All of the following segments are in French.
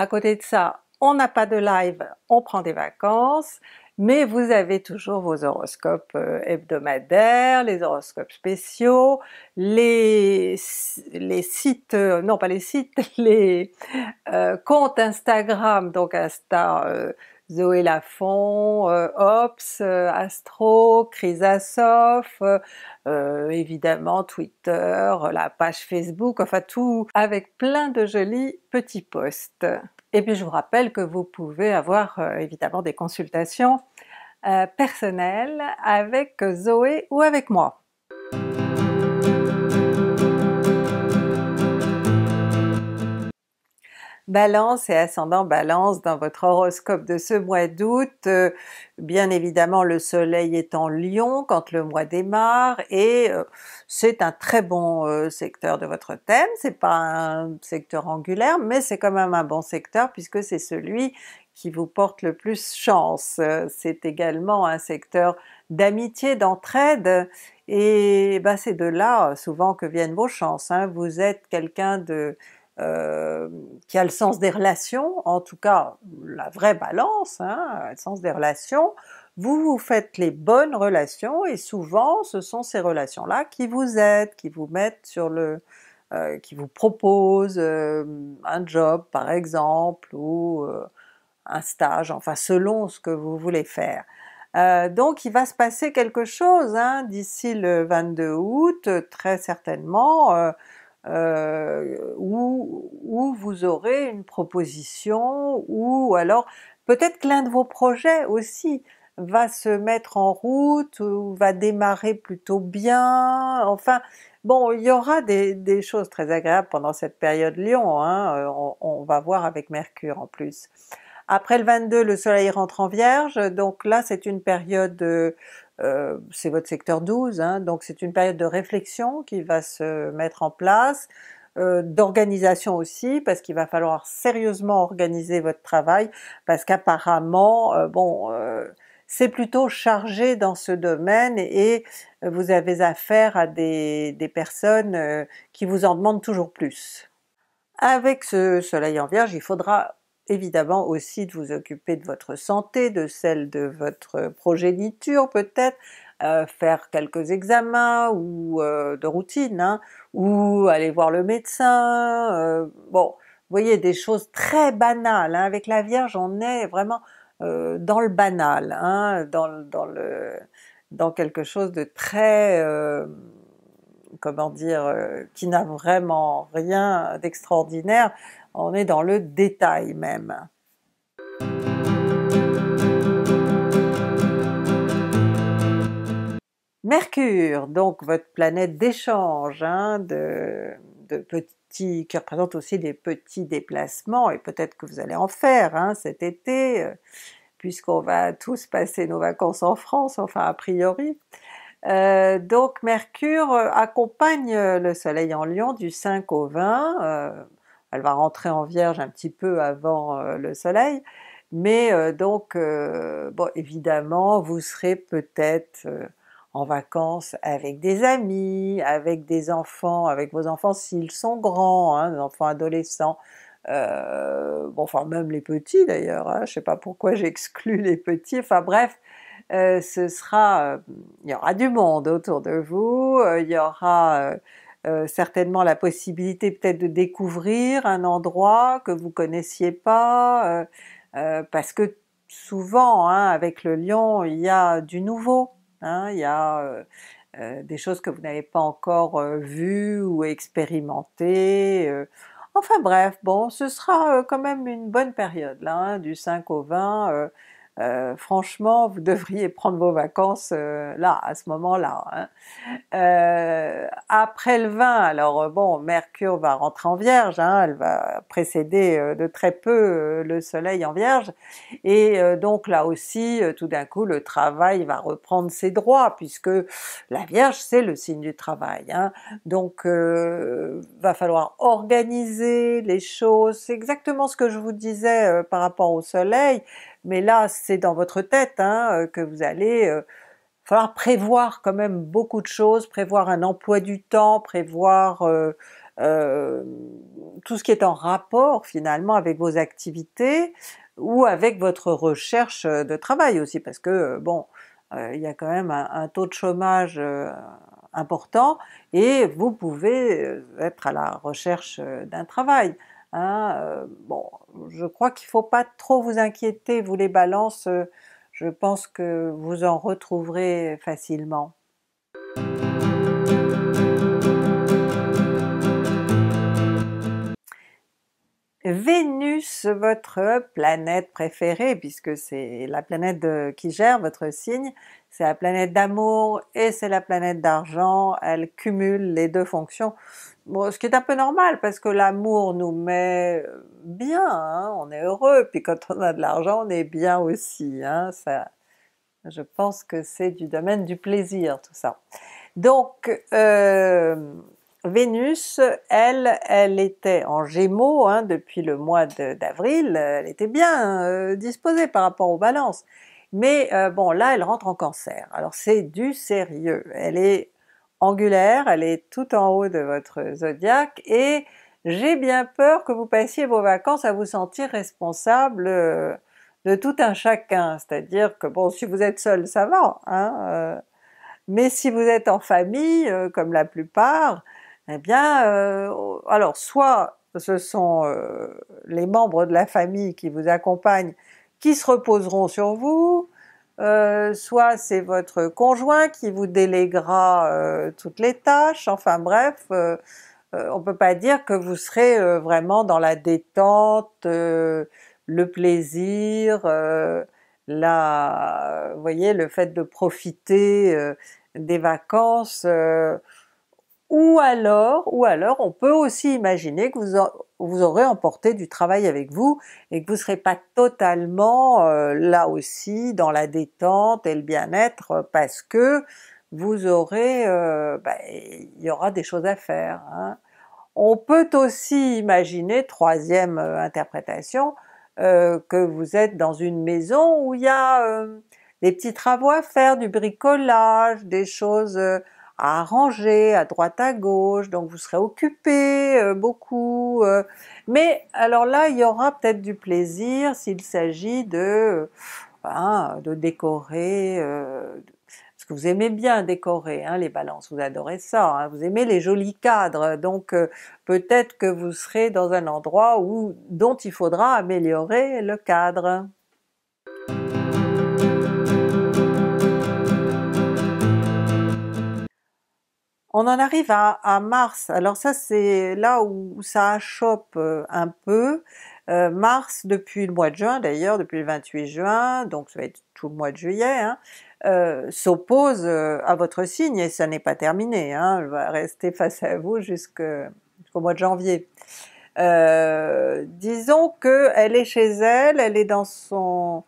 À côté de ça, on n'a pas de live, on prend des vacances, mais vous avez toujours vos horoscopes euh, hebdomadaires, les horoscopes spéciaux, les, sites, euh, non pas les sites, les euh, comptes Instagram, donc Insta Zoé Lafont, Ops, Astro, Chrysasof, évidemment Twitter, la page Facebook, enfin tout avec plein de jolis petits posts. Et puis je vous rappelle que vous pouvez avoir euh, évidemment des consultations euh, personnelles avec Zoé ou avec moi. Balance et ascendant Balance dans votre horoscope de ce mois d'août. Euh, bien évidemment le soleil est en Lion quand le mois démarre et euh, c'est un très bon euh, secteur de votre thème, c'est pas un secteur angulaire mais c'est quand même un bon secteur puisque c'est celui qui vous porte le plus chance. C'est également un secteur d'amitié, d'entraide et bah, c'est de là souvent que viennent vos chances. Hein. Vous êtes quelqu'un de euh, qui a le sens des relations, en tout cas la vraie balance, hein, le sens des relations, vous vous faites les bonnes relations et souvent ce sont ces relations-là qui vous aident, qui vous mettent sur le... Euh, qui vous proposent euh, un job par exemple, ou un stage, enfin selon ce que vous voulez faire. donc il va se passer quelque chose hein, d'ici le 22 août, très certainement, euh, où, vous aurez une proposition, ou alors peut-être que l'un de vos projets aussi va se mettre en route, ou va démarrer plutôt bien, enfin bon il y aura des, choses très agréables pendant cette période Lion, hein. euh, on, on, va voir avec Mercure en plus. Après le 22, le Soleil rentre en Vierge, donc là c'est une période euh, euh, c'est votre secteur 12, hein, donc c'est une période de réflexion qui va se mettre en place, euh, d'organisation aussi, parce qu'il va falloir sérieusement organiser votre travail, parce qu'apparemment, euh, bon, c'est plutôt chargé dans ce domaine et vous avez affaire à des, des personnes qui vous en demandent toujours plus. Avec ce soleil en vierge, il faudra évidemment aussi de vous occuper de votre santé, de celle de votre euh, progéniture peut-être, euh, faire quelques examens ou euh, de routine, hein, ou aller voir le médecin, bon, vous voyez des choses très banales, hein. avec la Vierge on est vraiment dans le banal, hein, dans, quelque chose de très comment dire, qui n'a vraiment rien d'extraordinaire on est dans le détail même. Mercure, donc votre planète d'échange, hein, de, petits, qui représente aussi des petits déplacements, et peut-être que vous allez en faire hein, cet été, euh, puisqu'on va tous passer nos vacances en France, enfin a priori. Euh, donc Mercure euh, accompagne le Soleil en Lion du 5 au 20, elle va rentrer en Vierge un petit peu avant euh, le Soleil, mais euh, donc euh, bon évidemment vous serez peut-être en vacances avec des amis, avec des enfants, avec vos enfants s'ils sont grands, hein, des enfants adolescents, bon, enfin même les petits d'ailleurs, hein, je ne sais pas pourquoi j'exclus les petits, enfin bref, ce sera, il y aura du monde autour de vous, il y aura euh, certainement la possibilité peut-être de découvrir un endroit que vous connaissiez pas, euh, euh, parce que souvent hein, avec le lion il y a du nouveau, hein, il y a des choses que vous n'avez pas encore vues ou expérimentées, enfin bref, bon ce sera quand même une bonne période là, hein, du 5 au 20, euh, franchement, vous devriez prendre vos vacances euh, là, à ce moment-là. Hein. Euh, après le 20, alors bon, Mercure va rentrer en Vierge, hein, elle va précéder de très peu le Soleil en Vierge, et donc là aussi, tout d'un coup, le travail va reprendre ses droits, puisque la Vierge, c'est le signe du travail. Hein. Donc, va falloir organiser les choses, c'est exactement ce que je vous disais par rapport au Soleil, mais là c'est dans votre tête hein, euh, que vous allez euh, falloir prévoir quand même beaucoup de choses, prévoir un emploi du temps, prévoir euh, tout ce qui est en rapport finalement avec vos activités ou avec votre recherche de travail aussi, parce que bon, il y a quand même un taux de chômage important et vous pouvez être à la recherche d'un travail. Hein, euh, bon, je crois qu'il ne faut pas trop vous inquiéter, vous les balances, euh, je pense que vous en retrouverez facilement. Vénus, votre planète préférée, puisque c'est la planète qui gère votre signe, c'est la planète d'amour et c'est la planète d'argent, elle cumule les deux fonctions, ce qui est un peu normal parce que l'amour nous met bien, hein, on est heureux, puis quand on a de l'argent on est bien aussi, hein, ça, je pense que c'est du domaine du plaisir tout ça. Donc euh, Vénus, elle, elle était en Gémeaux hein, depuis le mois d'avril, elle était bien euh, disposée par rapport aux balances, mais euh, bon là elle rentre en Cancer, alors c'est du sérieux, elle est angulaire, elle est tout en haut de votre zodiaque et j'ai bien peur que vous passiez vos vacances à vous sentir responsable euh, de tout un chacun, c'est-à-dire que bon si vous êtes seul ça va, hein, euh, mais si vous êtes en famille euh, comme la plupart, eh bien alors soit ce sont les membres de la famille qui vous accompagnent qui se reposeront sur vous, euh, soit c'est votre conjoint qui vous déléguera euh, toutes les tâches, enfin bref, euh, on ne peut pas dire que vous serez vraiment dans la détente, le plaisir, la, voyez, le fait de profiter des vacances, ou alors, ou alors, on peut aussi imaginer que vous, aurez emporté du travail avec vous et que vous ne serez pas totalement euh, là aussi dans la détente et le bien-être parce que vous aurez, euh, bah, il y aura des choses à faire. Hein. On peut aussi imaginer, troisième euh, interprétation, que vous êtes dans une maison où il y a des petits travaux à faire, du bricolage, des choses à arranger à droite à gauche, donc vous serez occupé euh, beaucoup. Euh. mais alors là, il y aura peut-être du plaisir s'il s'agit de, hein, de décorer, euh, parce que vous aimez bien décorer hein, les balances, vous adorez ça, hein, vous aimez les jolis cadres, donc peut-être que vous serez dans un endroit où, dont il faudra améliorer le cadre. On en arrive à, Mars. Alors ça, c'est là où ça chope euh, un peu. Euh, mars, depuis le mois de juin d'ailleurs, depuis le 28 juin, donc ça va être tout le mois de juillet, hein, euh, s'oppose à votre signe et ça n'est pas terminé. Hein, elle va rester face à vous jusqu'au mois de janvier. disons qu'elle est chez elle, elle est dans son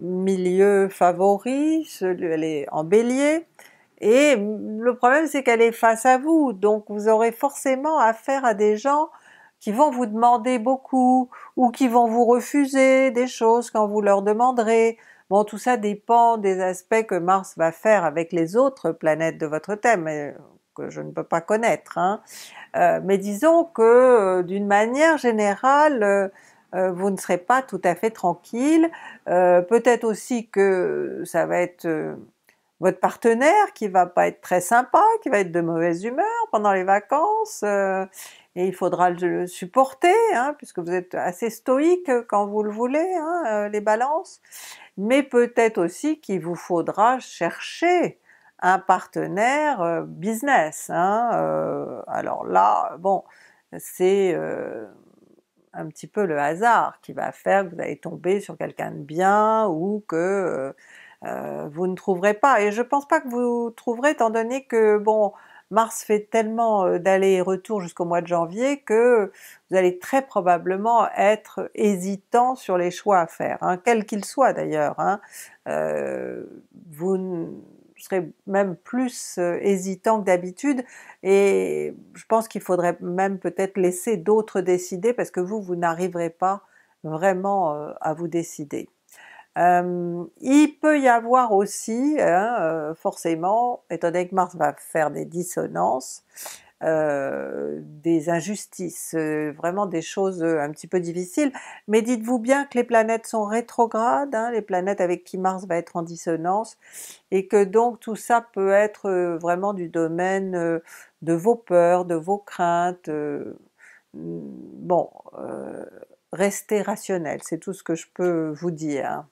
milieu favori, elle est en Bélier, et le problème c'est qu'elle est face à vous, donc vous aurez forcément affaire à des gens qui vont vous demander beaucoup, ou qui vont vous refuser des choses quand vous leur demanderez. Bon, tout ça dépend des aspects que Mars va faire avec les autres planètes de votre thème, euh, que je ne peux pas connaître. Hein. Euh, mais disons que euh, d'une manière générale, vous ne serez pas tout à fait tranquille. Peut-être aussi que ça va être votre partenaire qui va pas être très sympa, qui va être de mauvaise humeur pendant les vacances, euh, et il faudra le supporter, hein, puisque vous êtes assez stoïque quand vous le voulez, hein, euh, les balances, mais peut-être aussi qu'il vous faudra chercher un partenaire euh, business. Hein, alors là, bon, c'est un petit peu le hasard qui va faire que vous allez tomber sur quelqu'un de bien ou que euh, vous ne trouverez pas. Et je pense pas que vous trouverez étant donné que bon, Mars fait tellement euh, d'aller et retour jusqu'au mois de janvier que vous allez très probablement être hésitant sur les choix à faire, hein, quels qu'ils soient d'ailleurs. Hein. Euh, vous serez même plus hésitant que d'habitude et je pense qu'il faudrait même peut-être laisser d'autres décider parce que vous, vous n'arriverez pas vraiment à vous décider. Euh, il peut y avoir aussi, hein, euh, forcément, étant donné que Mars va faire des dissonances, euh, des injustices, vraiment des choses un petit peu difficiles, mais dites-vous bien que les planètes sont rétrogrades, hein, les planètes avec qui Mars va être en dissonance, et que donc tout ça peut être vraiment du domaine de vos peurs, de vos craintes, mm, bon, restez rationnel, c'est tout ce que je peux vous dire. Hein.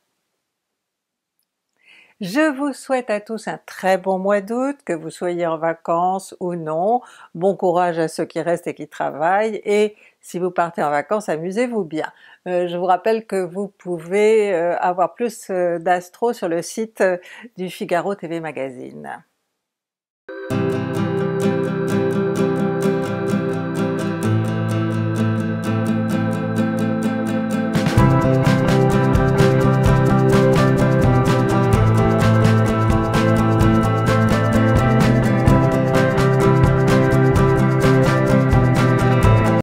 Je vous souhaite à tous un très bon mois d'août, que vous soyez en vacances ou non, bon courage à ceux qui restent et qui travaillent, et si vous partez en vacances, amusez-vous bien. Euh, je vous rappelle que vous pouvez euh, avoir plus euh, d'astro sur le site du Figaro TV Magazine.